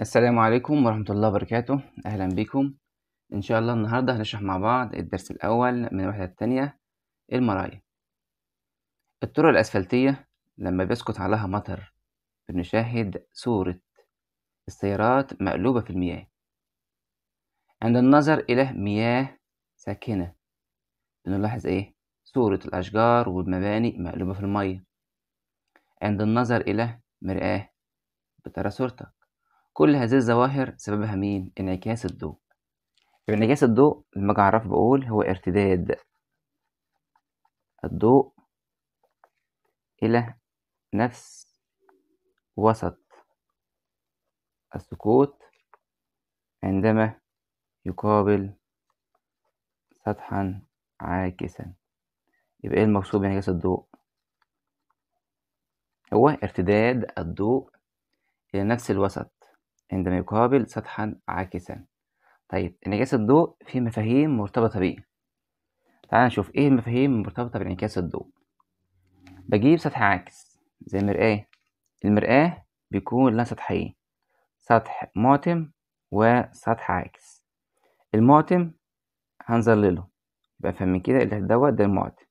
السلام عليكم ورحمة الله وبركاته أهلا بكم إن شاء الله النهاردة هنشرح مع بعض الدرس الأول من الوحدة التانية المرايا الطرق الأسفلتية لما بيسقط عليها مطر بنشاهد صورة السيارات مقلوبة في المياه عند النظر إلى مياه ساكنة بنلاحظ إيه صورة الأشجار والمباني مقلوبة في المية عند النظر إلى مرآة بترى صورتك كل هذه الظواهر سببها مين؟ انعكاس الضوء يبقى انعكاس الضوء لما أجي أعرفه بقول هو ارتداد الضوء إلى نفس وسط السكوت عندما يقابل سطحا عاكسا يبقى ايه المقصود بانعكاس الضوء هو ارتداد الضوء الى نفس الوسط عندما يقابل سطحا عاكسا طيب انعكاس الضوء في مفاهيم مرتبطة بيه تعال نشوف ايه المفاهيم المرتبطة بانعكاس الضوء بجيب سطح عاكس زي المرآة المرآة بيكون لها سطحين سطح معتم وسطح عاكس المعتم هنظلله يبقى فاهم من كده اللي دوت ده المعتم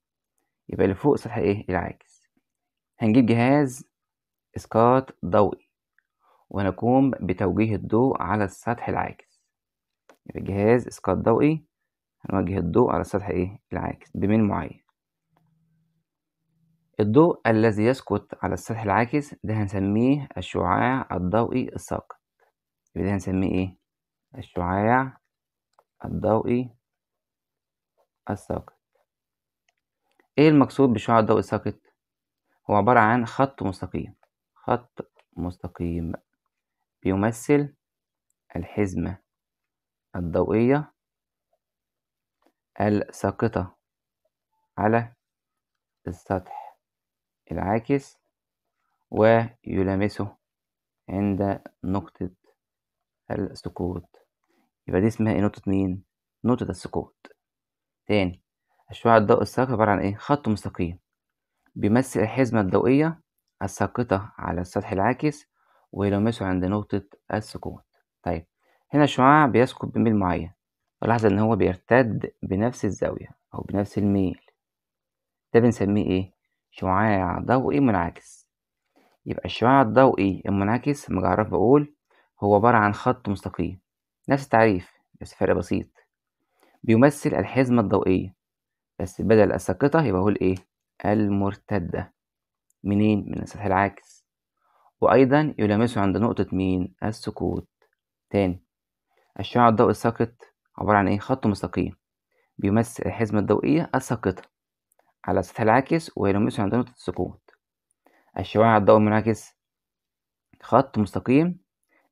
يبقى اللي فوق سطح ايه العاكس هنجيب جهاز اسقاط ضوئي ونقوم بتوجيه الضوء على السطح العاكس يبقى جهاز إسقاط ضوئي هنوجه الضوء على السطح إيه العاكس بميل معين الضوء الذي يسقط على السطح العاكس ده هنسميه الشعاع الضوئي الساقط يبقى ده هنسميه إيه الشعاع الضوئي الساقط ايه المقصود بالشعاع الضوئي الساقط هو عبارة عن خط مستقيم خط مستقيم بيمثل الحزمة الضوئية الساقطة على السطح العاكس ويلامسه عند نقطة السقوط يبقى دي اسمها ايه نقطة مين؟ نقطة السقوط تاني الشعاع الضوء الساقط عبارة عن ايه؟ خط مستقيم بيمثل الحزمة الضوئية الساقطة على السطح العاكس ويلمسه عند نقطة السكوت طيب هنا الشعاع بيسكت بميل معين ولاحظ إن هو بيرتد بنفس الزاوية أو بنفس الميل ده بنسميه إيه؟ شعاع ضوئي منعكس يبقى الشعاع الضوئي المنعكس بعرف بقول هو عبارة عن خط مستقيم نفس التعريف بس فرق بسيط بيمثل الحزمة الضوئية بس بدل الساقطة يبقى هو الإيه؟ المرتدة منين؟ من السطح العاكس وأيضا يلامسه عند نقطة مين السكوت تاني الشعاع الضوئي الساقط عبارة عن إيه خط مستقيم بيمثل الحزمة الضوئية الساقطة على السطح العاكس ويلامسه عند نقطة السكوت الشعاع الضوئي المنعكس خط مستقيم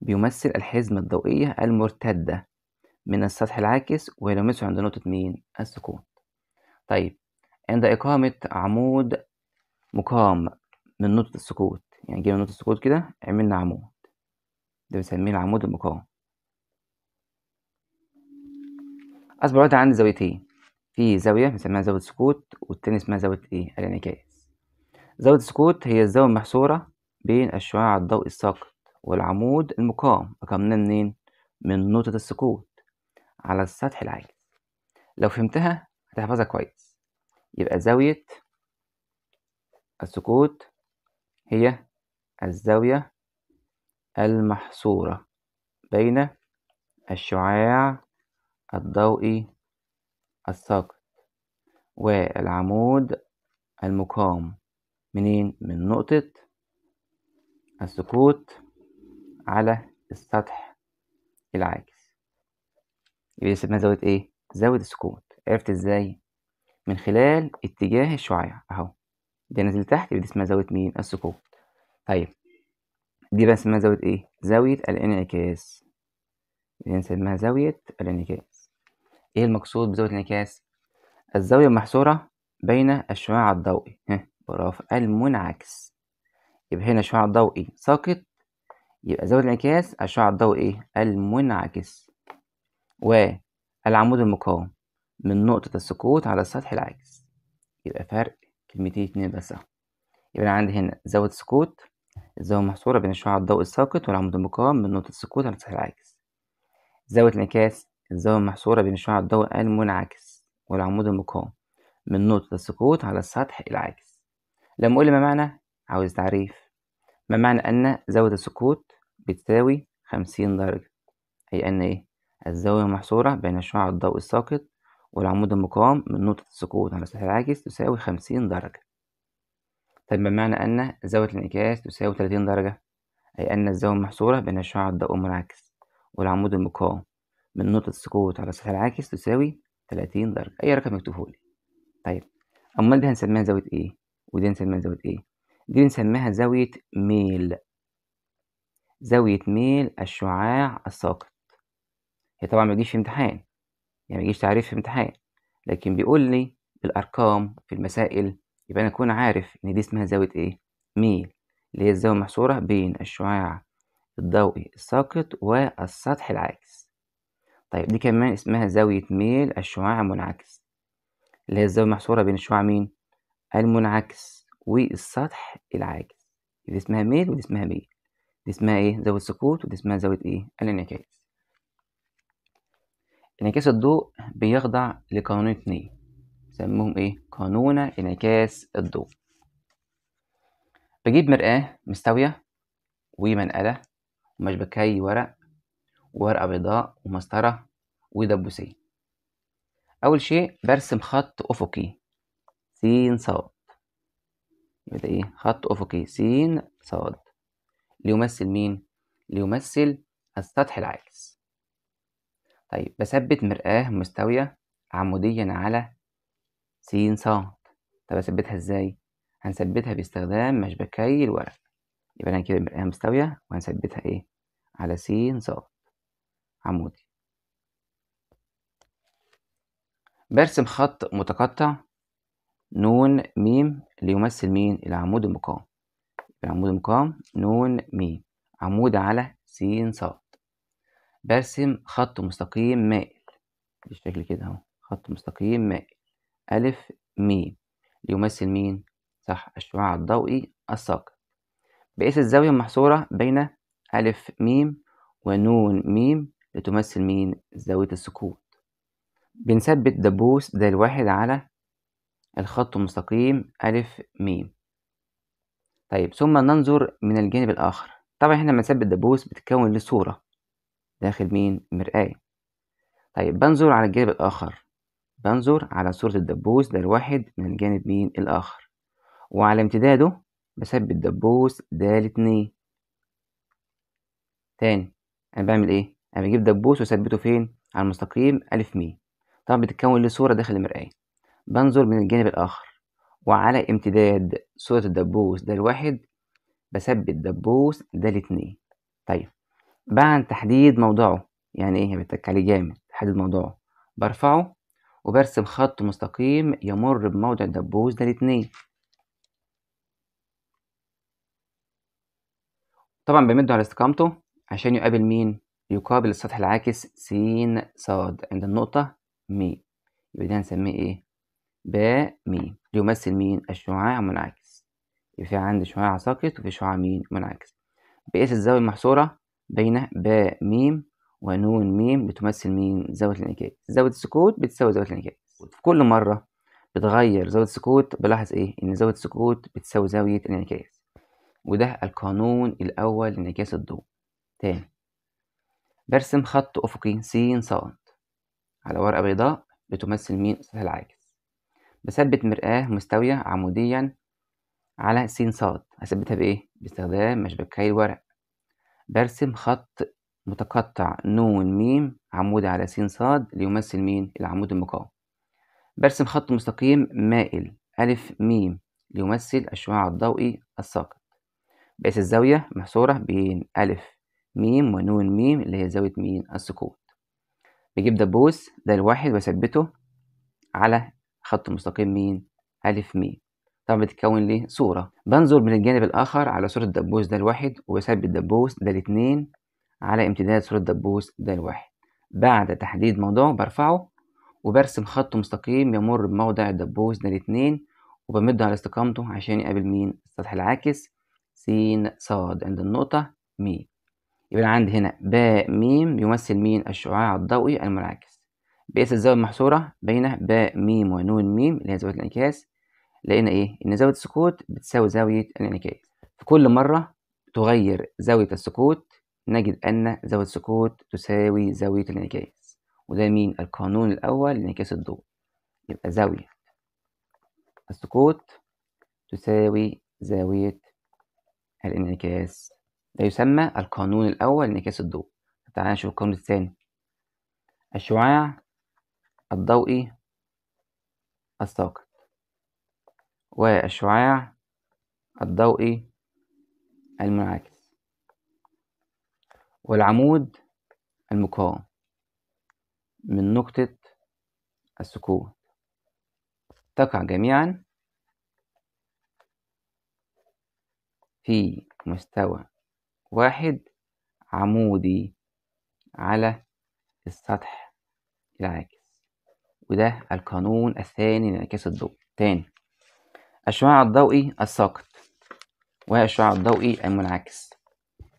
بيمثل الحزمة الضوئية المرتدة من السطح العاكس ويلامسه عند نقطة مين السكوت طيب عند إقامة عمود مقام من نقطة السكوت يعني جينا نوتس كود كده عملنا عمود ده بنسميه العمود المقاوم أصبح دلوقتي عندي زاويتين في زاوية بنسميها زاوية سكوت والتانية اسمها زاوية إيه؟ الانعكاس زاوية سكوت هي الزاوية المحصورة بين الشعاع الضوئي الساقط والعمود المقاوم اقامناه منين؟ من نقطة السكوت على السطح العاجز لو فهمتها هتحفظها كويس يبقى زاوية السكوت هي الزاوية المحصورة بين الشعاع الضوئي الساقط والعمود المقام منين من نقطة السقوط على السطح العاكس يبقى اسمها زاوية ايه؟ زاوية السقوط عرفت ازاي؟ من خلال اتجاه الشعاع اهو ده نازل تحت يبقى اسمها زاوية مين؟ السقوط طيب دي بقى اسمها زاوية ايه؟ زاوية الانعكاس دي نسميها زاوية الانعكاس ايه المقصود بزاوية الانعكاس؟ الزاوية المحصورة بين الشعاع الضوئي ها برافو المنعكس يبقى هنا الشعاع الضوئي ساقط يبقى زاوية الانعكاس الشعاع الضوئي إيه؟ المنعكس والعمود المقاوم من نقطة السقوط على السطح العاكس يبقى فرق كلمتين اتنين بس يبقى أنا عندي هنا زاوية السقوط الزاوية محصورة بين الشعاع الضوئي الساقط والعمود المقاوم من نقطة السقوط على السطح العاكس زاوية انعكاس الزاوية المحصورة بين الشعاع الضوئي المنعكس والعمود المقاوم من نقطة السقوط على السطح العاكس لما أقول ما معنى عاوز تعريف ما معنى أن زاوية السقوط بتساوي خمسين درجة أي أن إيه الزاوية المحصورة بين الشعاع الضوئي الساقط والعمود المقاوم من نقطة السقوط على السطح العاكس تساوي خمسين درجة طيب بمعنى أن زاوية الانعكاس تساوي 30 درجة أي أن الزاوية المحصورة بين الشعاع الضوء المنعكس والعمود المقاوم من نقطة السقوط على السطح العاكس تساوي 30 درجة أي رقم مكتوبهولي طيب أمال دي هنسميها زاوية إيه؟ ودي هنسميها زاوية إيه؟ دي بنسميها زاوية ميل زاوية ميل الشعاع الساقط هي طبعا ميجيش في امتحان يعني ميجيش تعريف في امتحان لكن بيقول لي الأرقام في المسائل يبقى أنا أكون عارف إن دي اسمها زاوية إيه؟ ميل اللي هي الزاوية المحصورة بين الشعاع الضوئي الساقط والسطح العاكس طيب دي كمان اسمها زاوية ميل الشعاع المنعكس اللي هي الزاوية المحصورة بين الشعاع مين؟ المنعكس والسطح العاكس دي اسمها ميل ودي اسمها ميل دي اسمها ايه؟ زاوية سقوط ودي اسمها زاوية ايه؟ الانعكاس انعكاس الضوء بيخضع لقانون اتنين بنسميهم ايه قانون انعكاس الضوء بجيب مرآة مستوية ومنقلة ومشبكي ورق وورقة بيضاء ومسطرة ودبوسية أول شيء برسم خط أفقي س صاد ده إيه خط أفقي س صاد ليمثل مين؟ ليمثل السطح العاكس طيب بثبت مرآة مستوية عموديا على س ص طب أثبتها إزاي؟ هنثبتها باستخدام مشبكي الورق يبقى أنا كده المرآة مستوية وهنثبتها إيه؟ على س ص عمودي برسم خط متقطع نون ميم ليمثل مين؟ العمود المقام العمود المقام نون ميم عمود على س ص برسم خط مستقيم مائل بالشكل كده اهو خط مستقيم مائل ألف م ليمثل مين؟ صح الشعاع الضوئي الساقط بقيس الزاوية المحصورة بين ألف م ونون م لتمثل مين؟ زاوية السقوط بنثبت دبوس د الواحد على الخط المستقيم ألف م طيب ثم ننظر من الجانب الآخر طبعا احنا لما نثبت دبوس بتتكون لصورة داخل مين؟ مرآية طيب بنظر على الجانب الآخر بنظر على صورة الدبوس للواحد من جانب مين الآخر وعلى امتداده بثبت دبوس ده لاتنين تاني أنا بعمل إيه؟ أنا بجيب دبوس وثبته فين؟ على المستقيم أ م طبعا بتتكون لي صورة داخل المرآة بنظر من الجانب الآخر وعلى امتداد صورة الدبوس ده الواحد بثبت دبوس ده لاتنين طيب بعد تحديد موضعه يعني إيه؟ يعني بتك عليه جامد تحديد موضعه برفعه وبرسم خط مستقيم يمر بموضع الدبوس ده الاتنين طبعا بمده على استقامته عشان يقابل مين يقابل السطح العاكس س ص عند النقطة م يبقى ده هنسميه ايه ب م ليمثل مين الشعاع منعكس يبقى في عندي شعاع ساقط وفي شعاع مين منعكس بقياس الزاوية المحصورة بين ب م ونون ميم بتمثل مين زاوية الانعكاس زاوية السكوت بتساوي زاوية الانعكاس في كل مرة بتغير زاوية السكوت بلاحظ ايه ان زاوية السكوت بتساوي زاوية الانعكاس وده القانون الأول لانعكاس الضوء تاني برسم خط أفقي س ص على ورقة بيضاء بتمثل مين سطح العاكس بثبت مرآة مستوية عموديا على س ص هثبتها بإيه؟ باستخدام مشبكي الورق برسم خط متقطع نون ميم عمود على س صاد ليمثل مين العمود المقاوم برسم خط مستقيم مائل ألف ميم ليمثل الشعاع الضوئي الساقط بقيس الزاوية محصورة بين ألف ميم ونون ميم اللي هي زاوية مين السقوط بجيب دبوس ده الواحد وأثبته على خط مستقيم مين ألف ميم طبعا بتتكون لي صورة بنظر من الجانب الآخر على صورة الدبوس ده الواحد وبثبت دبوس ده الاتنين على امتداد صورة دبوس ده الواحد بعد تحديد موضعه برفعه وبرسم خط مستقيم يمر بموضع الدبوس ده الاتنين وبمده على استقامته عشان يقابل مين السطح العاكس س ص عند النقطة م يبقى عندي هنا ب م يمثل مين الشعاع الضوئي المنعكس بقياس الزاوية المحصورة بين ب م ونون م اللي هي زاوية الانعكاس لقينا ايه ان زاوية السكوت بتساوي زاوية الانعكاس في كل مرة تغير زاوية السكوت نجد أن زاوية السكوت تساوي زاوية الانعكاس وده مين القانون الأول لانعكاس الضوء يبقى زاوية السكوت تساوي زاوية الانعكاس ده يسمى القانون الأول لانعكاس الضوء تعالى نشوف القانون الثاني الشعاع الضوئي الساقط والشعاع الضوئي المنعكس والعمود المقاوم من نقطة السكون تقع جميعا في مستوى واحد عمودي على السطح العاكس وده القانون الثاني لانعكاس الضوء تاني الشعاع الضوئي الساقط وهي الشعاع الضوئي المنعكس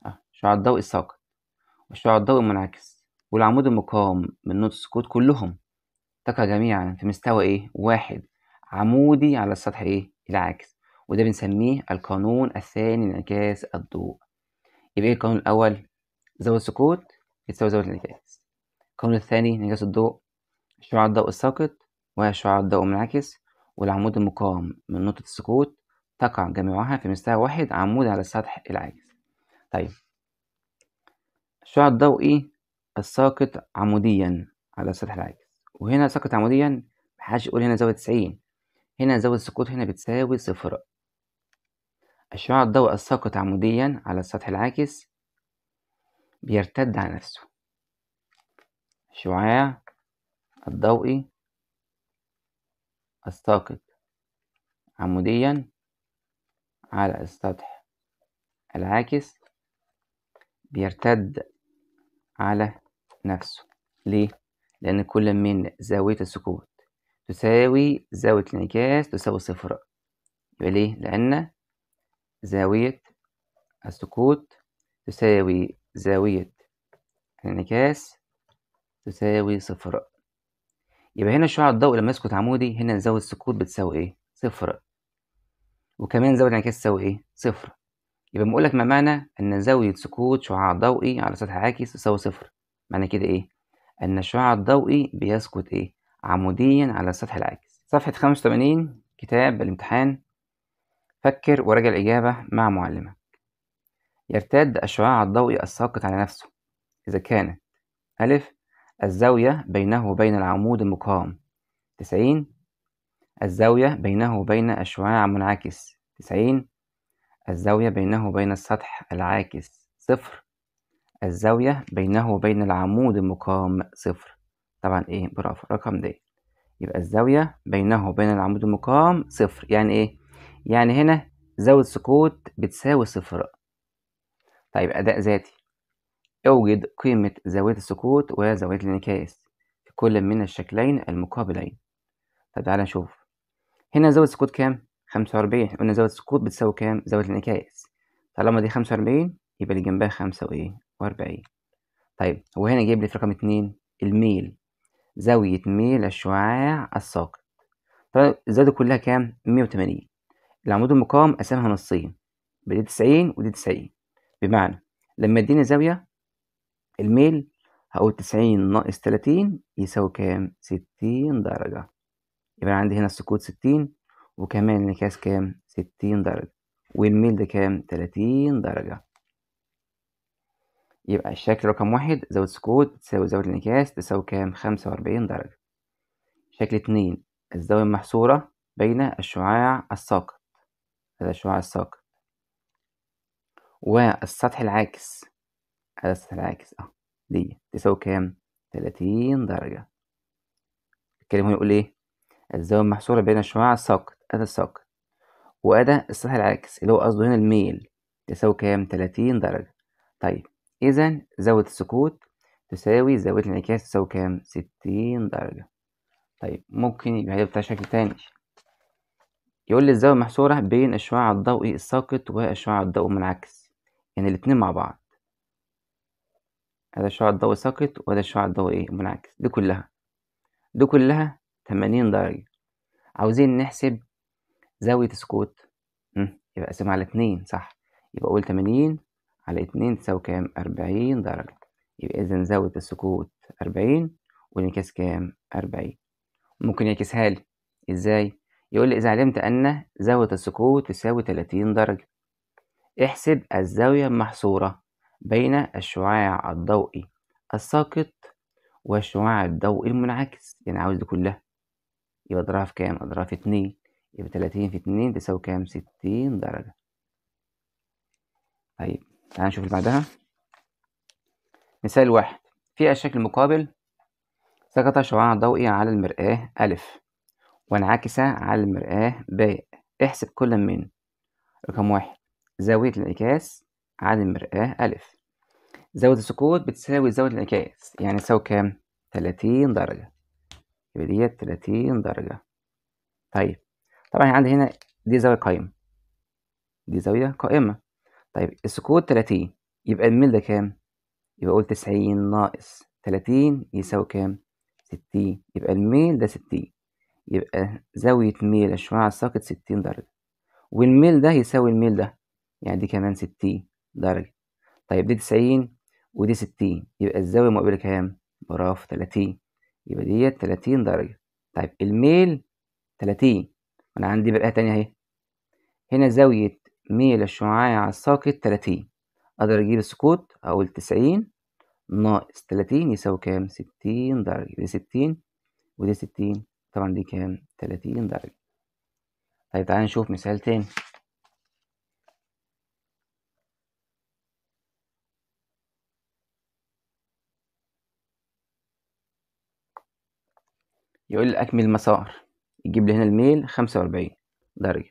آه، الشعاع الضوئي الساقط الشعاع الضوء المنعكس والعمود المقاوم من نقطة السكوت كلهم تقع جميعا في مستوى ايه واحد عمودي على السطح ايه العاكس وده بنسميه القانون الثاني لانعكاس الضوء يبقى ايه القانون الاول زاوية السكوت يساوي زاوية الانعكاس القانون الثاني لانعكاس الضوء شعاع الضوء الساقط وشعاع الضوء المنعكس والعمود المقاوم من نقطة السكوت تقع جميعها في مستوى واحد عمودي على السطح العاكس طيب الشعاع الضوئي الساقط عموديا على السطح العاكس وهنا ساقط عموديا محدش يقول هنا زاوية تسعين هنا زاوية السقوط هنا بتساوي صفر الشعاع الضوئي الساقط عموديا على السطح العاكس بيرتد على نفسه الشعاع الضوئي الساقط عموديا على السطح العاكس بيرتد على نفسه ليه؟ لأن كل من زاوية السكوت تساوي زاوية الانعكاس تساوي صفر يبقى ليه؟ لأن زاوية السكوت تساوي زاوية الانعكاس تساوي صفر يبقى هنا شعاع الضوء لما يسكت عمودي هنا زاوية السكوت بتساوي ايه؟ صفر وكمان زاوية الانعكاس تساوي ايه؟ صفر يبقى بنقول لك ما معنى أن زاوية سقوط شعاع ضوئي على سطح عاكس تساوي صفر معنى كده إيه؟ أن الشعاع الضوئي بيسقط إيه؟ عموديا على السطح العاكس صفحة 85 كتاب الامتحان فكر وراجع الإجابة مع معلمك يرتد الشعاع الضوئي الساقط على نفسه إذا كانت ألف الزاوية بينه وبين العمود المقام تسعين الزاوية بينه وبين الشعاع المنعكس تسعين الزاوية بينه وبين السطح العاكس صفر الزاوية بينه وبين العمود المقام صفر طبعا ايه برافو الرقم ده يبقى الزاوية بينه وبين العمود المقام صفر يعني ايه يعني هنا زاوية سقوط بتساوي صفر طيب أداء ذاتي اوجد قيمة زاوية السقوط وزاوية الانعكاس في كل من الشكلين المقابلين طب تعالى نشوف هنا زاوية السقوط كام خمسة وأربعين قلنا زاوية السقوط بتساوي كام زاوية الانعكاس طالما دي خمسة وأربعين يبقى اللي جنبها خمسة وإيه وأربعين طيب هو هنا جايب لي في رقم اتنين الميل زاوية ميل الشعاع الساقط طيب الزاوية دي كلها كام مية وتمانين العمود المقام قسمها نصين بدي تسعين ودي تسعين بمعنى لما يديني زاوية الميل هقول تسعين ناقص تلاتين يساوي كام ستين درجة يبقى عندي هنا السقوط ستين وكمان انعكاس كام ستين درجة والميل ده كام تلاتين درجة يبقى الشكل رقم واحد زاوية سكوت تساوي زاوية الانعكاس تساوي كام خمسة وأربعين درجة شكل اتنين الزاوية المحصورة بين الشعاع الساقط هذا الشعاع الساقط والسطح العاكس هذا السطح العاكس اه دي تساوي كام تلاتين درجة الكلام هنا يقول ايه الزاوية المحصورة بين الشعاع الساقط هذا الساقط وأدا السطح العاكس اللي هو قصده هنا الميل يساوي كام؟ تلاتين درجة طيب إذا زاوية السكوت تساوي زاوية الانعكاس تساوي كام؟ ستين درجة طيب ممكن يبقى هيبقى شكل تاني يقول لي الزاوية محصورة بين الشعاع الضوئي الساقط والشعاع الضوئي المنعكس يعني الاتنين مع بعض هذا الشعاع الضوئي ساقط وهذا الشعاع الضوئي منعكس دي كلها دي كلها تمانين درجة عاوزين نحسب زاوية سكوت يبقى أقسمها على اتنين صح يبقى أقول تمانين على اتنين تساوي كام أربعين درجة يبقى إذا زاوية السكوت أربعين والانعكاس كام أربعين ممكن يعكسها لي إزاي يقول لي إذا علمت أن زاوية السكوت تساوي تلاتين درجة احسب الزاوية المحصورة بين الشعاع الضوئي الساقط والشعاع الضوئي المنعكس يعني عاوز دي كلها يبقى أضربها في كام؟ أضربها في اتنين يبقى تلاتين في اتنين تساوي كام ستين درجة طيب تعال نشوف اللي بعدها مثال واحد في الشكل المقابل سقط شعاع ضوئي على المرآة أ وانعكس على المرآة ب احسب كل من رقم واحد زاوية الانعكاس على المرآة أ زاوية السقوط بتساوي زاوية الانعكاس يعني تساوي كام؟ تلاتين درجة يبقى ديت تلاتين درجة طيب طبعا عندي هنا دي زاوية قائمة دي زاوية قائمة طيب السكوت 30 يبقى الميل ده كام؟ يبقى أقول 90 ناقص 30 يساوي كام؟ 60 يبقى الميل ده 60 يبقى زاوية ميل الشعاع الساقط 60 درجة والميل ده يساوي الميل ده يعني دي كمان 60 درجة طيب دي 90 ودي 60 يبقى الزاوية المقابلة كام؟ برافو 30 يبقى ديت 30 درجة طيب الميل 30 أنا عندي برقة تانية أهي هنا زاوية ميل الشعاع على الساقط تلاتين أقدر أجيب السقوط أقول تسعين ناقص تلاتين يساوي كام ستين درجة دي ستين ودي ستين طبعا دي كام تلاتين درجة طيب تعالى نشوف مثال تاني يقول لي أكمل مسار يجيب لي هنا الميل 45 درجة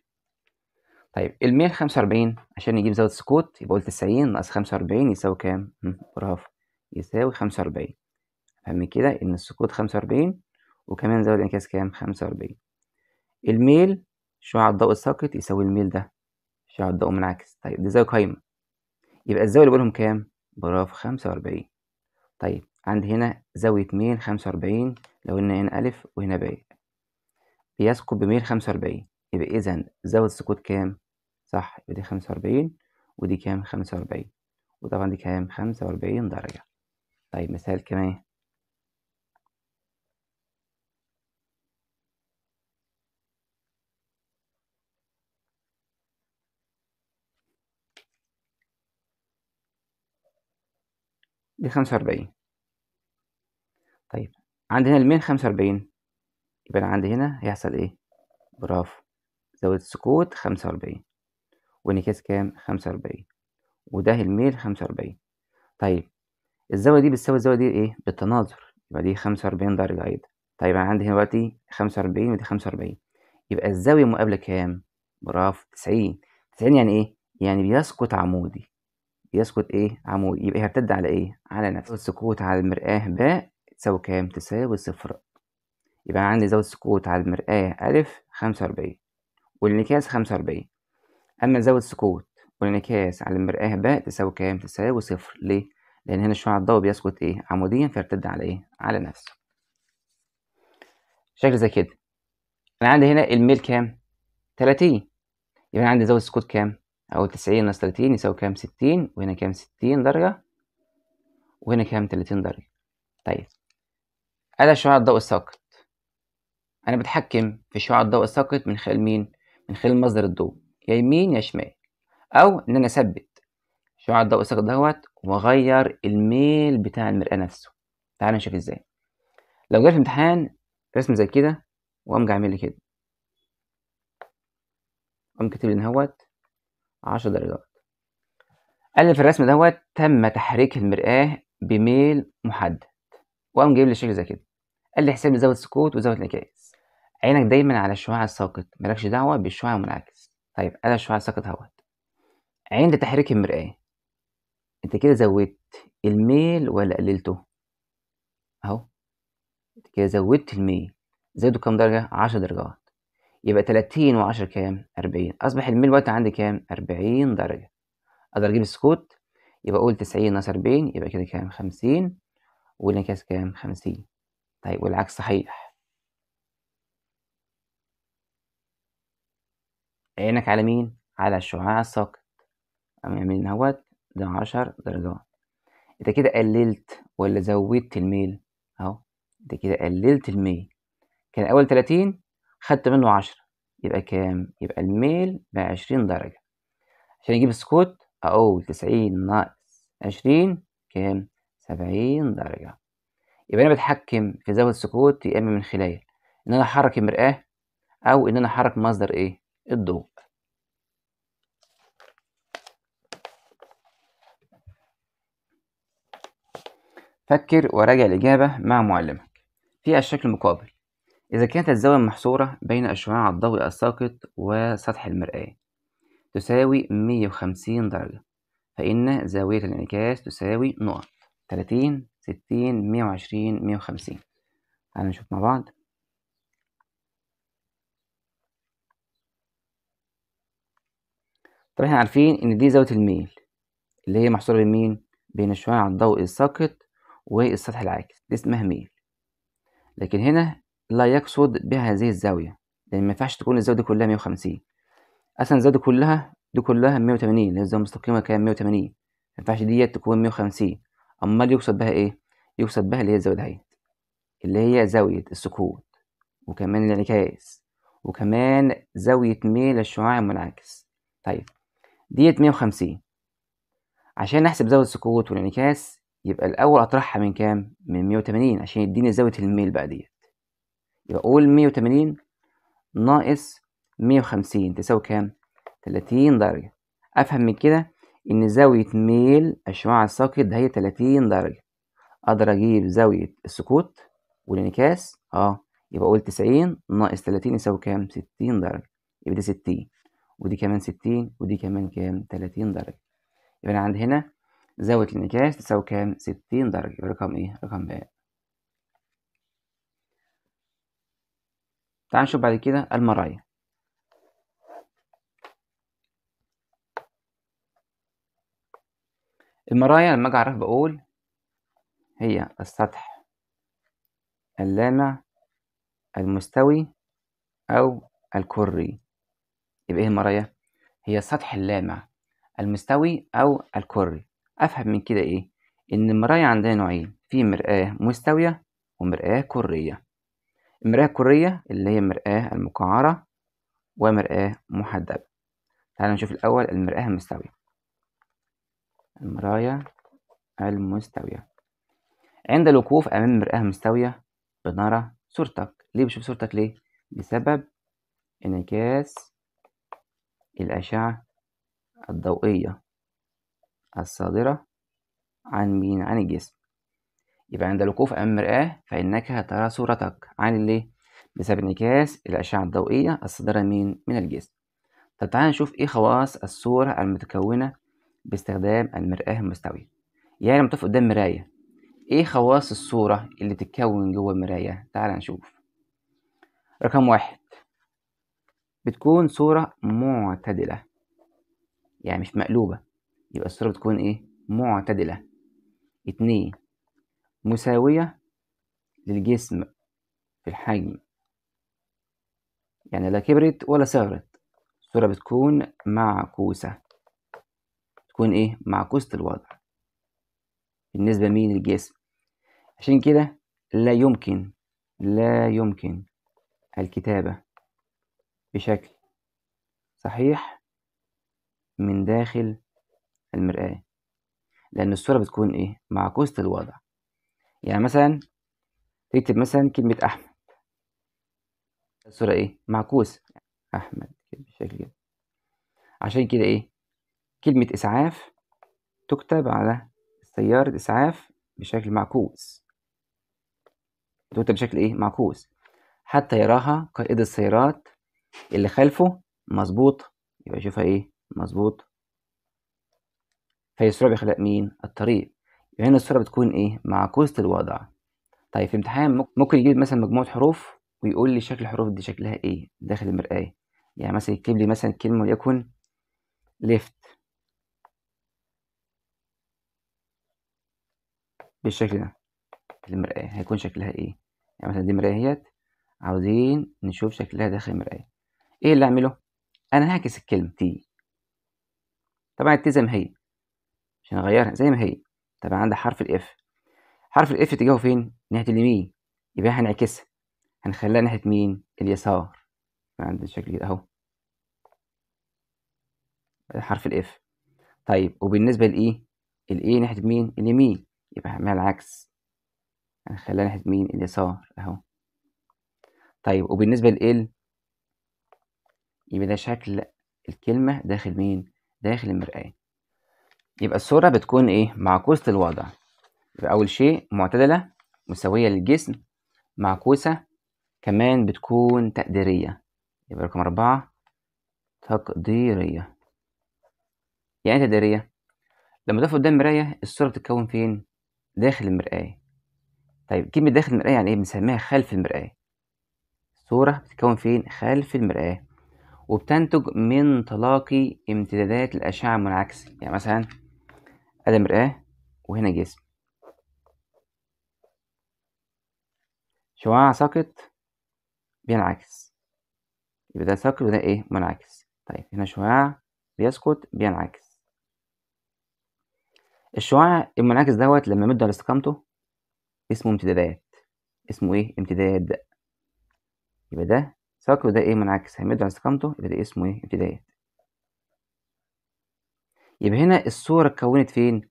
طيب الميل 45 عشان يجيب زاوية سقوط يبقى قول 90 ناقص 45 يساوي كام؟ برافو يساوي 45 فاهمين كده إن السقوط 45 وكمان زاوية الانعكاس كام؟ 45 الميل شعاع الضوء الساقط يساوي الميل ده شعاع الضوء منعكس طيب دي زاوية قايمة يبقى الزاوية اللي بقولهم كام؟ برافو 45 طيب عندي هنا زاوية ميل 45 لو قلنا هنا ألف وهنا باء يسكت بميل خمسة وأربعين يبقى إذا زاوية السكوت كام؟ صح يبقى دي خمسة وأربعين ودي كام؟ خمسة وأربعين وطبعا دي كام؟ خمسة وأربعين درجة طيب مثال كمان دي خمسة وأربعين طيب عندنا المين خمسة وأربعين يبقى أنا عندي هنا هيحصل إيه؟ برافو زاوية السكوت خمسة وأربعين وانعكاس كام؟ خمسة وأربعين وده الميل خمسة وأربعين طيب الزاوية دي بتساوي الزاوية دي إيه؟ بالتناظر يبقى دي خمسة وأربعين درجة أيضا طيب أنا عندي هنا دلوقتي خمسة وأربعين ودي خمسة وأربعين يبقى الزاوية المقابلة كام؟ برافو تسعين تسعين يعني إيه؟ يعني بيسقط عمودي يسقط إيه؟ عمودي يبقى هيرتد على إيه؟ على نفسه السكوت على المرآة باء تساوي كام؟ تساوي صفر يبقى عندي زاوية سقوط على المرآة ألف خمسة وأربعين والانعكاس خمسة وأربعين أما زاوية سقوط والانعكاس على المرآة ب تساوي كام؟ تساوي صفر ليه؟ لأن هنا شعاع الضوء بيسقط إيه؟ عموديا فيرتد على إيه؟ على نفسه شكل زي كده أنا عندي هنا الميل كام؟ تلاتين يبقى أنا عندي زاوية سقوط كام؟ أو تسعين ناقص تلاتين يساوي كام؟ ستين وهنا كام؟ ستين درجة وهنا كام؟ تلاتين درجة طيب أدى شعاع الضوء الساقط أنا بتحكم في شعاع الضوء الساقط من خلال مين؟ من خلال مصدر الضوء يا يمين يا شمال أو إن أنا أثبت شعاع الضوء الساقط دوت وأغير الميل بتاع المرآة نفسه تعالى نشوف إزاي لو جالي في امتحان رسم زي كده وأقوم جاي لي كده أقوم كاتب لي هوت عشر درجات قال لي في الرسم دوت تم تحريك المرآة بميل محدد وقام جايب لي شكل زي كده قال لي حساب زاوية السكوت وزاوية الانعكاس عينك دايما على الشعاع الساقط مالكش دعوة بالشعاع المنعكس طيب أنا الشعاع الساقط اهوت عند تحريك المرآة أنت كده زودت الميل ولا قللته أهو أنت كده زودت الميل زادوا كام درجة عشر درجات يبقى تلاتين وعشرة كام أربعين أصبح الميل الوقت عندي كام أربعين درجة أقدر أجيب السكوت يبقى أقول تسعين ناقص أربعين يبقى كده كام خمسين والانعكاس كام خمسين طيب والعكس صحيح عينك على مين على الشعاع الساقط أمام هوت ده عشر درجات انت كده قللت ولا زودت الميل اهو انت كده قللت الميل كان اول تلاتين خدت منه عشرة يبقى كام يبقى الميل بقى عشرين درجه عشان يجيب السكوت اقول تسعين ناقص عشرين كام سبعين درجه يبقى انا بتحكم في زاويه السكوت يا اما من خلال ان انا احرك المراه او ان انا احرك مصدر ايه الضوء فكر وراجع الإجابة مع معلمك في الشكل المقابل إذا كانت الزاوية المحصورة بين الشعاع الضوئي الساقط وسطح المرآة تساوي 150 درجة فإن زاوية الانعكاس تساوي نقط 30 60 120 150 تعالوا نشوف مع بعض طب احنا عارفين ان دي زاويه الميل اللي هي محصوره بين مين بين الشعاع الضوئي الساقط والسطح العاكس دي اسمها ميل لكن هنا لا يقصد بها هذه الزاويه لان ما ينفعش تكون الزاويه دي كلها 150 اصلا الزاويه دي كلها دي كلها 180 لان الزاويه المستقيمه كانت 180 ما ينفعش ديت تكون 150 امال يقصد بها ايه يقصد بها اللي هي الزاويه دهيت اللي هي زاويه السقوط وكمان الانعكاس وكمان زاويه ميل الشعاع المنعكس طيب ديت 150 عشان نحسب زاوية السقوط والانعكاس يبقى الأول أطرحها من كام؟ من 180 عشان يديني زاوية الميل بقى ديت يبقى أقول 180 ناقص 150 تساوي كام؟ 30 درجة أفهم من كده إن زاوية ميل الشعاع الساقط ده هي 30 درجة أقدر أجيب زاوية السقوط والانعكاس أه يبقى أقول 90 ناقص 30 يساوي كام؟ 60 درجة يبقى دي 60 ودي كمان ستين ودي كمان كام تلاتين درجة يبقى أنا عندي هنا زاوية الانعكاس تساوي كام ستين درجة يبقى رقم إيه رقم ب تعال نشوف بعد كده المرايا المرايا لما أجي أعرف بقول هي السطح اللامع المستوي أو الكري يبقى إيه المرايا هي السطح اللامع المستوي أو الكري أفهم من كده إيه؟ إن المرايا عندها نوعين في مرآة مستوية ومرآة كرية المرآة الكرية اللي هي المرآة المقعرة ومرآة محدبة تعال نشوف الأول المرآة المستوية المرايا المستوية عند الوقوف أمام مرآة مستوية بنرى صورتك ليه بشوف صورتك ليه؟ بسبب انعكاس الأشعة الضوئية الصادرة عن مين؟ عن الجسم يبقى عند الوقوف أمام المرآة فإنك ترى صورتك عن اللي بسبب انعكاس الأشعة الضوئية الصادرة من من الجسم طب تعالى نشوف إيه خواص الصورة المتكونة باستخدام المرآة المستوية يعني لما تقف قدام مراية إيه خواص الصورة اللي تتكون جوه المراية؟ تعالى نشوف رقم واحد بتكون صورة معتدلة يعني مش مقلوبة يبقى الصورة بتكون إيه معتدلة اتنين مساوية للجسم في الحجم يعني لا كبرت ولا صغرت الصورة بتكون معكوسة تكون إيه معكوسة الوضع بالنسبة مين الجسم عشان كده لا يمكن لا يمكن الكتابة بشكل صحيح من داخل المرآة لأن الصورة بتكون إيه؟ معكوسة الوضع يعني مثلا تكتب مثلا كلمة أحمد الصورة إيه؟ معكوسة أحمد بالشكل كده عشان كده إيه؟ كلمة إسعاف تكتب على سيارة إسعاف بشكل معكوس تكتب بشكل إيه؟ معكوس حتى يراها قائد السيارات اللي خلفه مظبوط يبقى شوفها ايه مظبوط السرعه بيخلق مين الطريق يبقى هنا الصوره بتكون ايه معكوسه الوضع طيب في امتحان ممكن يجيب مثلا مجموعه حروف ويقول لي شكل الحروف دي شكلها ايه داخل المرايه يعني مثلا يكتب لي مثلا كلمه وليكن ليفت بالشكل ده المرايه هيكون شكلها ايه يعني مثلا دي مرايه اهيت عاوزين نشوف شكلها داخل المرايه ايه اللي اعمله انا هعكس الكلمه تي طبعا التي زي ما هي عشان اغيرها زي ما هي طبعا عندك حرف الاف حرف الاف اتجاهه فين ناحيه اليمين يبقى هنعكسها هنخليها ناحيه مين اليسار عندي الشكل كده اهو حرف الاف طيب وبالنسبه لايه الاي ناحيه مين اليمين يبقى هعملها العكس هنخليها ناحيه مين اليسار اهو طيب وبالنسبه لال يبقى ده شكل الكلمة داخل مين؟ داخل المرآة يبقى الصورة بتكون إيه؟ معكوسة الوضع يبقى أول شيء معتدلة مساوية للجسم معكوسة كمان بتكون تقديرية يبقى رقم أربعة تقديرية يعني إيه تقديرية؟ لما تقف قدام المراية الصورة بتتكون فين؟ داخل المرآة طيب كلمة داخل المرآة يعني إيه؟ بنسميها خلف المرآة الصورة بتتكون فين؟ خلف المرآة وبتنتج من تلاقي امتدادات الأشعة المنعكسة يعني مثلا أدي مرآة وهنا جسم شعاع ساقط بينعكس يبقى ده ساقط وده إيه منعكس طيب هنا شعاع بيسقط بينعكس الشعاع المنعكس دوت لما مده على استقامته اسمه امتدادات اسمه إيه امتداد يبقى ده سواء ده ايه منعكس هيمد على استقامته يبقى ده اسمه ايه ابتداءات يبقى هنا الصورة اتكونت فين؟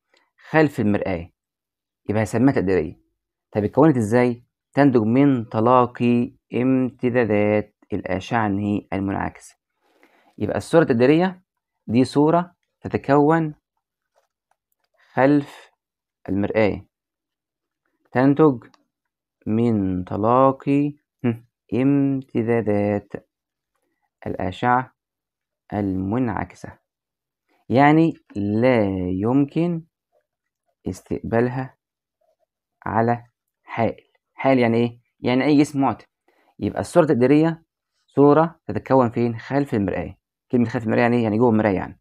خلف المرآة يبقى هسميها تقديرية طب اتكونت ازاي؟ تنتج من تلاقي امتدادات الأشعة النهي المنعكسة يبقى الصورة التقديرية دي صورة تتكون خلف المرآة تنتج من تلاقي امتدادات الأشعة المنعكسة يعني لا يمكن استقبالها على حائل حائل يعني ايه؟ يعني أي جسم معتم يبقى الصورة التقديرية صورة تتكون فين؟ خلف المرآة كلمة خلف المرآة يعني ايه؟ يعني جوه المراية يعني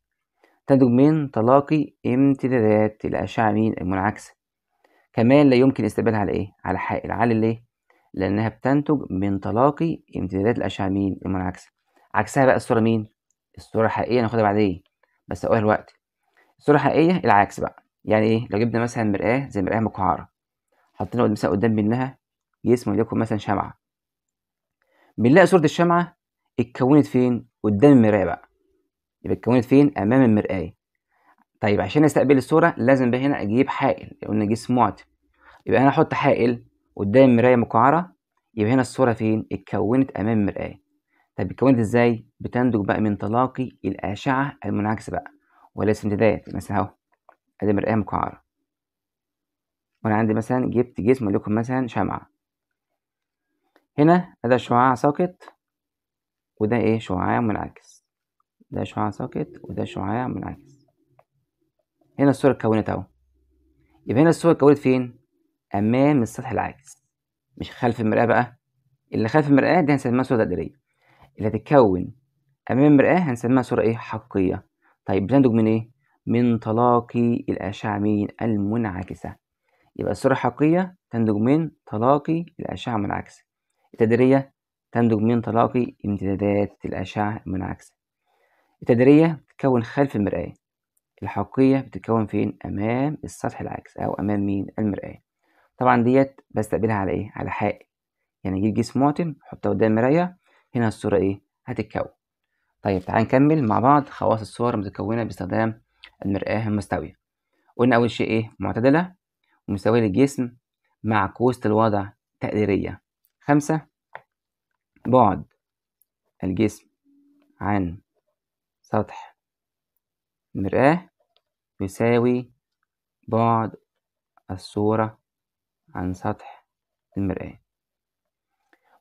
تنتج من تلاقي امتدادات الأشعة مين؟ المنعكسة كمان لا يمكن استقبالها على ايه؟ على حائل على الايه؟ لأنها بتنتج من تلاقي امتدادات الأشعة مين المنعكسة عكسها بقى الصورة مين الصورة الحقيقية ناخدها بعدين بس أقولها دلوقتي الصورة الحقيقية العكس بقى يعني إيه لو جبنا مثلا مرآة زي مرآة مكعرة. حطينا مثلا قدام منها جسم وليكن مثلا شمعة بنلاقي صورة الشمعة اتكونت فين قدام المراية بقى يبقى اتكونت فين أمام المرآة طيب عشان استقبل الصورة لازم بقى هنا أجيب حائل قلنا جسم معتم يبقى هنا أحط حائل قدام مراية مقعرة يبقى هنا الصورة فين؟ اتكونت أمام المراية طب اتكونت ازاي؟ بتنتج بقى من تلاقي الأشعة المنعكسة بقى وليس امتداد مثلا أهو أدي مرايه مقعرة وأنا عندي مثلا جبت جسم لكم مثلا شمعة هنا ده شعاع ساقط وده إيه شعاع منعكس ده شعاع ساقط وده شعاع منعكس هنا الصورة اتكونت أهو يبقى هنا الصورة اتكونت فين؟ أمام السطح العاكس مش خلف المرآة بقى اللي خلف المرآة دي هنسميها صورة تقديرية اللي هتتكون أمام المرآة هنسميها صورة إيه حقيقية طيب بتنتج من إيه؟ من تلاقي الأشعة مين؟ المنعكسة يبقى الصورة الحقيقية تنتج من تلاقي الأشعة المنعكسة التقديرية تنتج من تلاقي امتدادات الأشعة المنعكسة التقديرية بتتكون خلف المرآة الحقيقية بتتكون فين؟ أمام السطح العكس أو أمام مين؟ المرآة طبعا ديت بستقبلها على ايه على حائل يعني اجيب جسم معتم احطه قدام مرايه هنا الصوره ايه هتتكون طيب تعال نكمل مع بعض خواص الصور المتكونه باستخدام المرآة المستوية قلنا أول شيء إيه معتدلة ومستوية للجسم مع الوضع تقديرية خمسة بعد الجسم عن سطح المرآة يساوي بعد الصورة عن سطح المرآة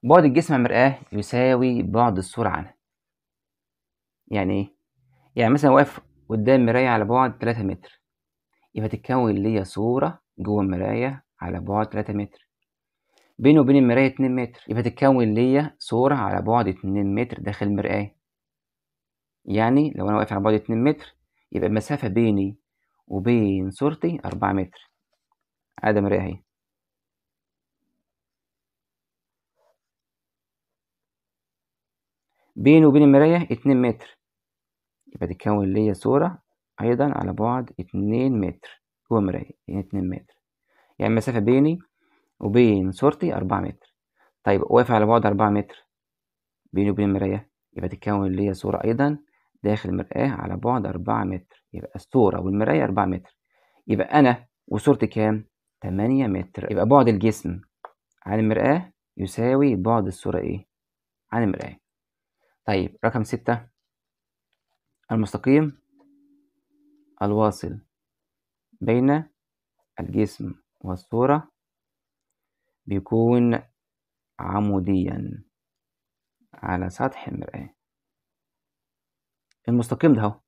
بعد الجسم عن المرآة يساوي بعد الصورة عنها يعني ايه؟ يعني مثلا واقف قدام مراية على بعد تلاتة متر يبقى تتكون ليا صورة جوه المراية على بعد تلاتة متر بيني وبين المراية اتنين متر يبقى تتكون ليا صورة على بعد اتنين متر داخل المرآة يعني لو أنا واقف على بعد اتنين متر يبقى المسافة بيني وبين صورتي أربعة متر عادة مراية أهي بينه وبين المراية اتنين متر يبقى تتكون ليا صورة أيضا على بعد اتنين متر جوه المراية يعني اتنين متر يعني المسافة بيني وبين صورتي أربعة متر طيب واقف على بعد أربعة متر بيني وبين المراية يبقى تتكون ليا صورة أيضا داخل المرآة على بعد أربعة متر يبقى الصورة والمراية أربعة متر يبقى أنا وصورتي كام؟ تمانية متر يبقى بعد الجسم عن المرآة يساوي بعد الصورة إيه؟ عن المرآة طيب رقم ستة المستقيم الواصل بين الجسم والصورة بيكون عموديا على سطح المرآة المستقيم ده اهو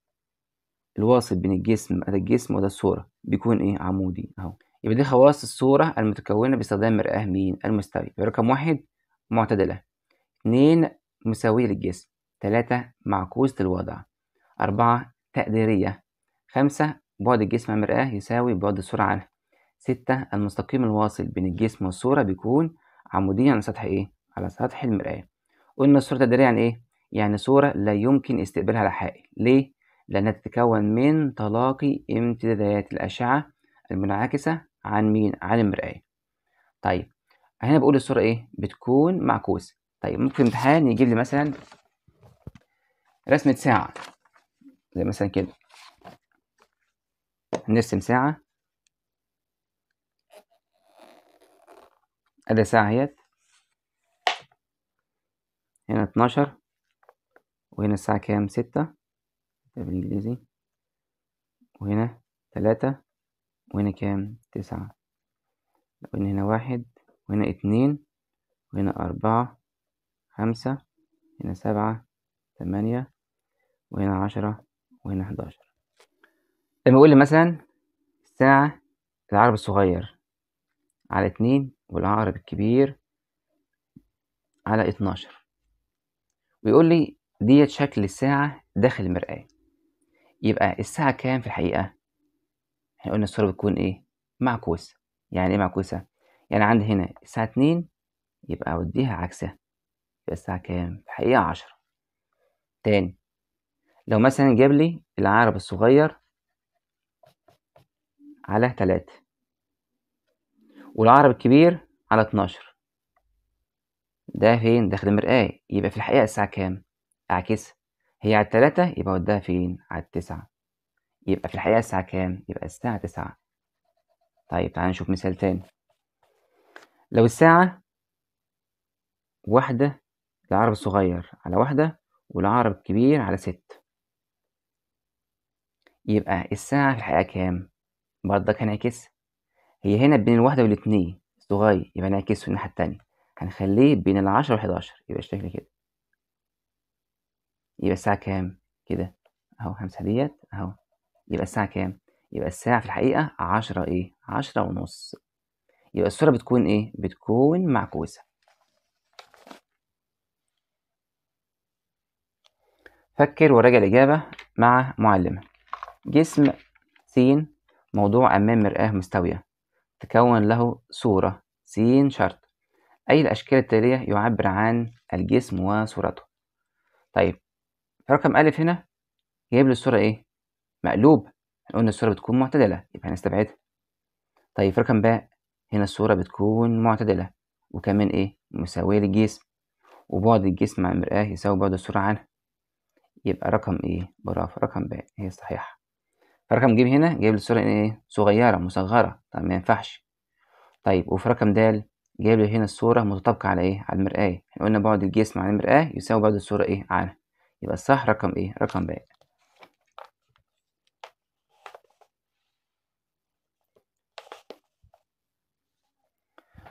الواصل بين الجسم ده الجسم وده الصورة بيكون ايه عمودي اهو يبقى دي خواص الصورة المتكونة باستخدام مرآة مين المستوي رقم واحد معتدلة اتنين مساوية للجسم تلاتة معكوسة الوضع أربعة تقديرية خمسة بعد الجسم عن المرآة يساوي بعد الصورة عنها ستة المستقيم الواصل بين الجسم والصورة بيكون عموديا على سطح إيه؟ على سطح المرآة قلنا الصورة تقديرية يعني إيه؟ يعني صورة لا يمكن استقبالها لحائل ليه؟ لأنها تتكون من تلاقي امتدادات الأشعة المنعكسة عن مين؟ عن المرآة طيب هنا بقول الصورة إيه؟ بتكون معكوسة طيب ممكن امتحان يجيب لي مثلا رسمة ساعة زي مثلا كده هنرسم ساعة ادي ساعة اهيت هنا اتناشر وهنا الساعة كام ستة بالانجليزي وهنا تلاتة وهنا كام تسعة وهنا هنا واحد وهنا اتنين وهنا أربعة خمسة هنا سبعة تمانية وهنا عشرة وهنا حداشر لما أقول لي مثلا الساعة العقرب الصغير على اتنين والعقرب الكبير على اتناشر ويقول لي ديت شكل الساعة داخل المرآة يبقى الساعة كام في الحقيقة؟ احنا قلنا الصورة بتكون ايه؟ معكوسة يعني ايه معكوسة؟ يعني عندي هنا الساعة اتنين يبقى أوديها عكسها يبقى الساعة كام في الحقيقة عشرة تاني لو مثلا جاب لي العقرب الصغير على تلاتة والعقرب الكبير على اتناشر ده فين داخل المرآة يبقى في الحقيقة الساعة كام أعكسها هي على التلاتة يبقى وداها فين على التسعة يبقى في الحقيقة الساعة كام يبقى الساعة تسعة طيب تعالى نشوف مثال تاني لو الساعة واحدة العرب الصغير على واحدة والعرب الكبير على ست يبقى الساعة في الحقيقة كام؟ برضك هنعكس هي هنا بين الواحدة والاتنين صغير يبقى نعكسه الناحية التانية هنخليه بين العشرة والحداشر يبقى الشكل كده يبقى الساعة كام؟ كده أهو خمسة ديت أهو يبقى الساعة كام؟ يبقى الساعة في الحقيقة عشرة إيه؟ عشرة ونص يبقى الصورة بتكون إيه؟ بتكون معكوسة فكر وراجع الإجابة مع معلمة جسم س موضوع أمام مرآة مستوية تكون له صورة س شرط أي الأشكال التالية يعبر عن الجسم وصورته طيب رقم أ هنا جايب لي الصورة إيه؟ مقلوب قلنا الصورة بتكون معتدلة يبقى هنستبعدها طيب في رقم ب هنا الصورة بتكون معتدلة وكمان إيه؟ مساوية للجسم وبعد الجسم عن المرآة يساوي بعد الصورة عنها يبقى رقم ايه برافو رقم ب هي صحيحة فرقم ج هنا جايب لي الصورة ايه صغيرة مصغرة طب ما ينفعش طيب وفي رقم د جايب لي هنا الصورة متطابقة على ايه على المرآة احنا قلنا بعد الجسم عن المرآة يساوي بعد الصورة ايه عنها يبقى الصح رقم ايه رقم ب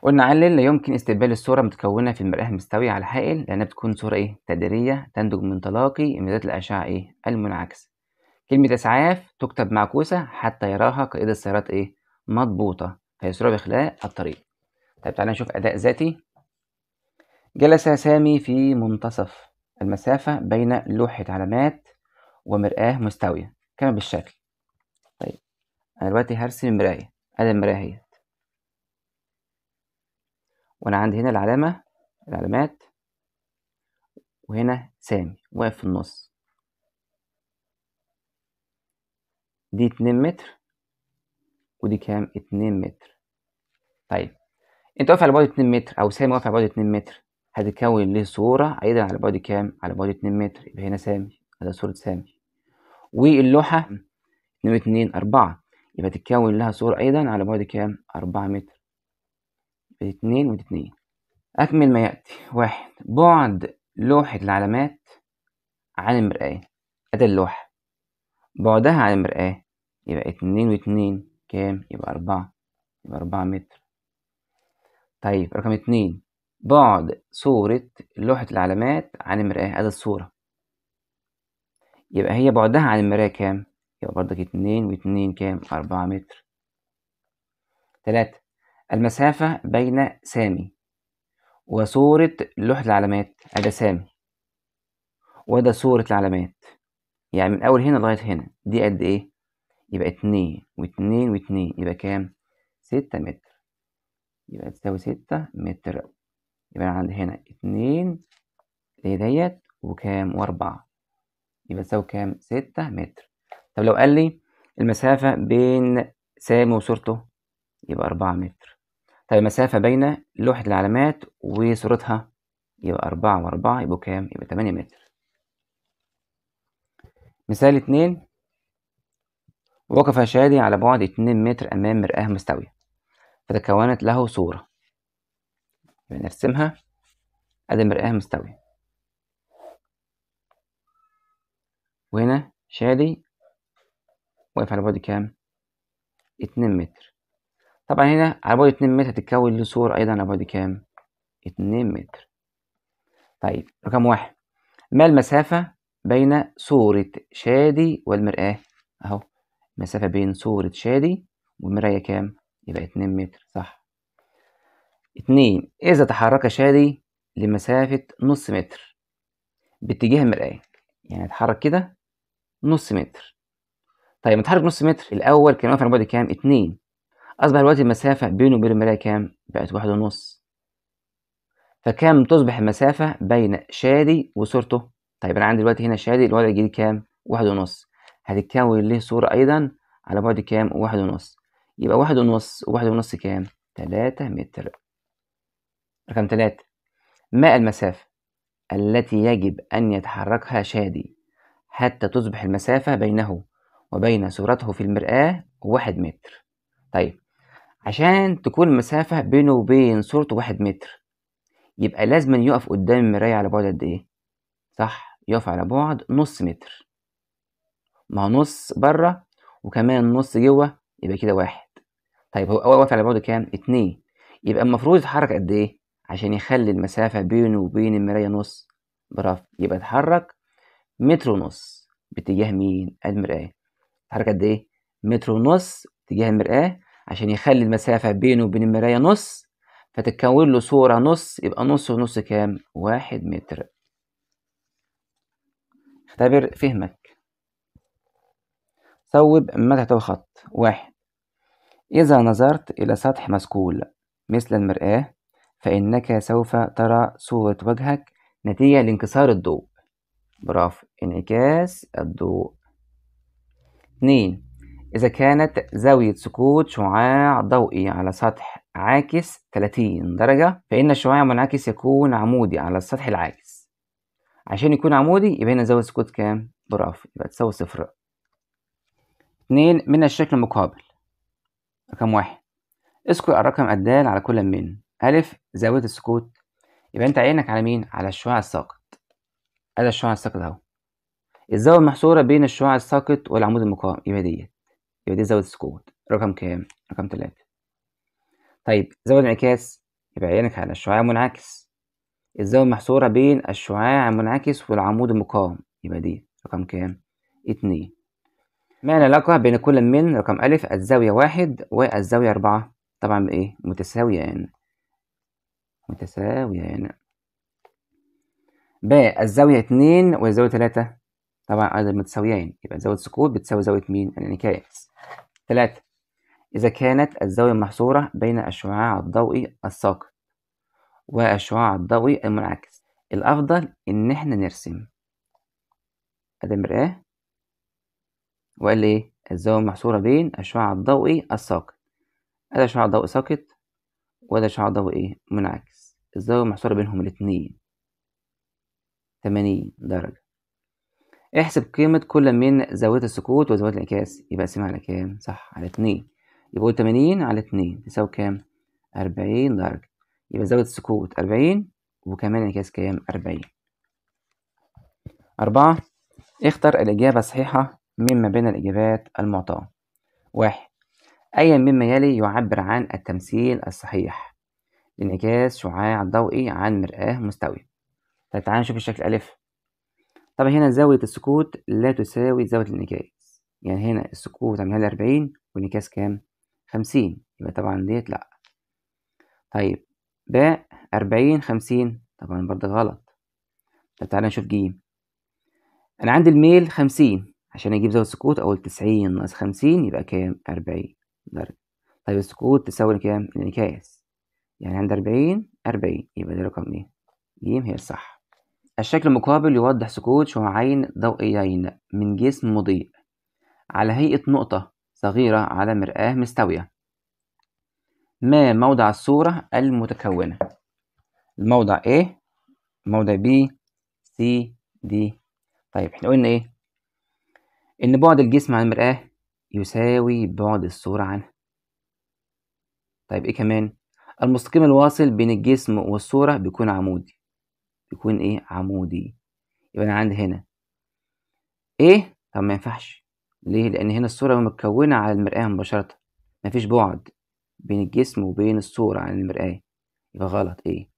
قلنا علل لا يمكن استقبال الصورة متكونة في المرآة المستويه على حائل لأنها بتكون صورة إيه تدريجية تنتج من تلاقي امتدادات الأشعة إيه المنعكسة كلمة إسعاف تكتب معكوسة حتى يراها قائد السيارات إيه مضبوطة فهي صورة بخلاء الطريق طيب تعالى نشوف أداء ذاتي جلس سامي في منتصف المسافة بين لوحة علامات ومرآة مستوية كما بالشكل طيب أنا دلوقتي هرسم مراية أدي المراية وانا عندي هنا العلامة العلامات وهنا سامي واقف في النص دي اتنين متر ودي كام اتنين متر طيب انت واقف على بعد اتنين متر او سامي واقف على بعد اتنين متر هتتكون ليه صورة أيضا على بعد كام؟ على بعد اتنين متر يبقى هنا سامي هذا صورة سامي واللوحة اتنين اتنين أربعة يبقى تتكون لها صورة أيضا على بعد كام؟ أربعة متر باتنين واتنين أكمل ما يأتي واحد بعد لوحة العلامات عن المرآة أدي اللوحة بعدها عن المرآة يبقى اتنين واتنين كام؟ يبقى أربعة يبقى أربعة متر طيب رقم اتنين بعد صورة لوحة العلامات عن المرآة أدي الصورة يبقى هي بعدها عن المرآة كام؟ يبقى برضك اتنين واتنين كام؟ أربعة متر تلاتة المسافة بين سامي وصورة لوحة العلامات أدا سامي وأدا صورة العلامات يعني من أول هنا لغاية هنا دي قد إيه؟ يبقى اتنين واتنين واتنين يبقى كام؟ ستة متر يبقى تساوي ستة متر يبقى عند عندي هنا اتنين اللي ديت وكام؟ وأربعة يبقى تساوي كام؟ ستة متر طب لو قال لي المسافة بين سامي وصورته يبقى أربعة متر طيب المسافة بين لوحة العلامات وصورتها يبقى أربعة وأربعة يبقوا كام؟ يبقى تمانية متر مثال اتنين وقف شادي على بعد اتنين متر أمام مرآة مستوية فتكونت له صورة بنرسمها يعني أدي مرآة مستوية وهنا شادي واقف على بعد كام؟ اتنين متر طبعا هنا على بعد 2 متر هتتكون له أيضا على بعد كام؟ 2 متر طيب رقم واحد ما المسافة بين صورة شادي والمرآة؟ أهو المسافة بين صورة شادي والمراية كام؟ يبقى 2 متر صح اتنين إذا تحرك شادي لمسافة نص متر باتجاه المرآة يعني اتحرك كده نص متر طيب متحرك نص متر الأول كان واقف على بعد كام؟ اتنين أصبح دلوقتي المسافة بينه وبين المرآة كام؟ بقت واحد ونص فكام تصبح المسافة بين شادي وصورته؟ طيب أنا عندي دلوقتي هنا شادي الوضع الجديد كام؟ واحد ونص هتتكون ليه صورة أيضا على بعد كام؟ واحد ونص يبقى واحد ونص وواحد ونص كام؟ تلاتة متر رقم تلاتة ما المسافة التي يجب أن يتحركها شادي حتى تصبح المسافة بينه وبين صورته في المرآة واحد متر طيب عشان تكون المسافة بينه وبين صورته واحد متر يبقى لازم يقف قدام المراية على بعد قد ايه صح يقف على بعد نص متر ما هو نص بره وكمان نص جوه يبقى كده واحد طيب هو واقف على بعد كام اتنين يبقى المفروض يتحرك قد ايه عشان يخلي المسافة بينه وبين المراية نص برافو يبقى يتحرك متر ونص باتجاه مين المرآة يتحرك قد ايه متر ونص اتجاه المرآة عشان يخلي المسافة بينه وبين المراية نص فتتكون له صورة نص يبقى نص ونص كام؟ واحد متر اختبر فهمك صوب مدحت الخط واحد إذا نظرت إلى سطح مسكول مثل المرآة فإنك سوف ترى صورة وجهك نتيجة لانكسار الضوء برافو انعكاس الضوء اتنين إذا كانت زاوية سقوط شعاع ضوئي على سطح عاكس 30 درجة فإن الشعاع المنعكس يكون عمودي على السطح العاكس عشان يكون عمودي يبقى هنا زاوية سقوط كام؟ برافو يبقى تساوي صفر اتنين من الشكل المقابل رقم واحد اذكر الرقم الدال على كل من ألف زاوية السقوط يبقى أنت عينك على مين؟ على الشعاع الساقط هذا الشعاع الساقط أهو الزاوية المحصورة بين الشعاع الساقط والعمود المقاوم يبقى ديت يبقى دي زاوية السكوت رقم كام؟ رقم تلاتة طيب زاوية انعكاس يبقى عينك على الشعاع المنعكس الزاوية المحصورة بين الشعاع المنعكس والعمود المقاوم يبقى دي رقم كام؟ اتنين ما العلاقة بين كل من رقم أ الزاوية واحد والزاوية أربعة طبعا بإيه؟ متساوية يعني متساوية يعني باء الزاوية اتنين والزاوية تلاتة طبعا عدد متساويين يبقى زاوية سقوط بتساوي زاوية مين؟ الانعكاس يعني ثلاثة إذا كانت الزاوية المحصورة بين الشعاع الضوئي الساقط والشعاع الضوئي المنعكس الأفضل إن إحنا نرسم أدي مرآة وقال لي الزاوية المحصورة بين الشعاع الضوئي الساقط أدي شعاع ضوئي ساقط وأدي شعاع ضوئي منعكس الزاوية المحصورة بينهم الاتنين تمانين درجة احسب قيمة كل من زاوية السكوت وزاوية الانعكاس يبقى اقسمها على كام؟ صح على اتنين يبقى قول تمانين على اتنين تساوي كام؟ أربعين درجة يبقى زاوية السكوت أربعين وكمان انعكاس كام؟ أربعين أربعة اختر الإجابة الصحيحة مما بين الإجابات المعطاة واحد أيا مما يلي يعبر عن التمثيل الصحيح لانعكاس شعاع ضوئي عن مرآة مستوية طيب تعالى نشوف الشكل ألف طبعا هنا زاوية السكوت لا تساوي زاوية الانعكاس يعني هنا السكوت عاملها لي أربعين والانعكاس كام خمسين يبقى طبعا ديت لأ طيب باء أربعين خمسين طبعا برضه غلط طب تعالى نشوف جيم أنا عندي الميل خمسين عشان أجيب زاوية السكوت أقول تسعين ناقص خمسين يبقى كام أربعين درجة طيب السكوت تساوي كام الانعكاس يعني عند أربعين أربعين يبقى ده رقم إيه جيم هي الصح الشكل المقابل يوضح سكوت شعاعين ضوئيين من جسم مضيء على هيئة نقطة صغيرة على مرآة مستوية ما موضع الصورة المتكونة الموضع A موضع B C D طيب احنا قلنا ايه ان بعد الجسم عن المرآة يساوي بعد الصورة عنها طيب ايه كمان المستقيم الواصل بين الجسم والصورة بيكون عمودي يكون ايه عمودي يبقى انا عندي هنا ايه طب ما ينفعش ليه لان هنا الصوره متكونه على المرآة مباشرة مفيش بعد بين الجسم وبين الصورة عن المرآة يبقى غلط ايه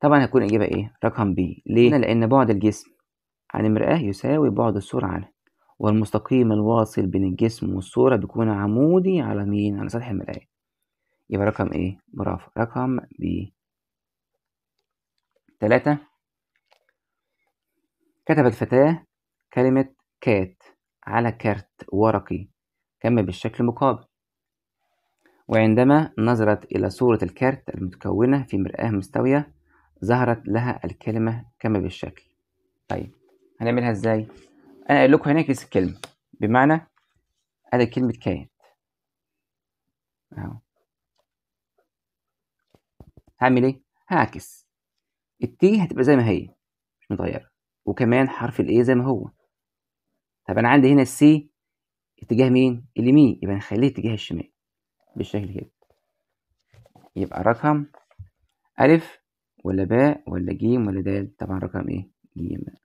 طبعا هتكون اجابة ايه رقم بي ليه لان بعد الجسم عن المرآة يساوي بعد الصورة عنها والمستقيم الواصل بين الجسم والصورة بيكون عمودي على مين على سطح المرآة يبقى رقم ايه مرافق رقم بي ثلاثه كتبت فتاة كلمة "كات" على كرت ورقي كان بالشكل مقابل، وعندما نظرت إلى صورة الكرت المتكونة في مرآة مستوية، ظهرت لها الكلمة كما بالشكل. طيب هنعملها إزاي؟ أنا قايل لكم هنعكس الكلمة، بمعنى أدي كلمة كات أهو. هعمل إيه؟ هعكس. التي هتبقى زي ما هي مش متغيرة. وكمان حرف الايه زي ما هو طب انا عندي هنا السي اتجاه مين اليمين يبقى نخليه اتجاه الشمال بالشكل كده يبقى رقم ألف ولا باء ولا جيم ولا دال طبعا رقم ايه جيم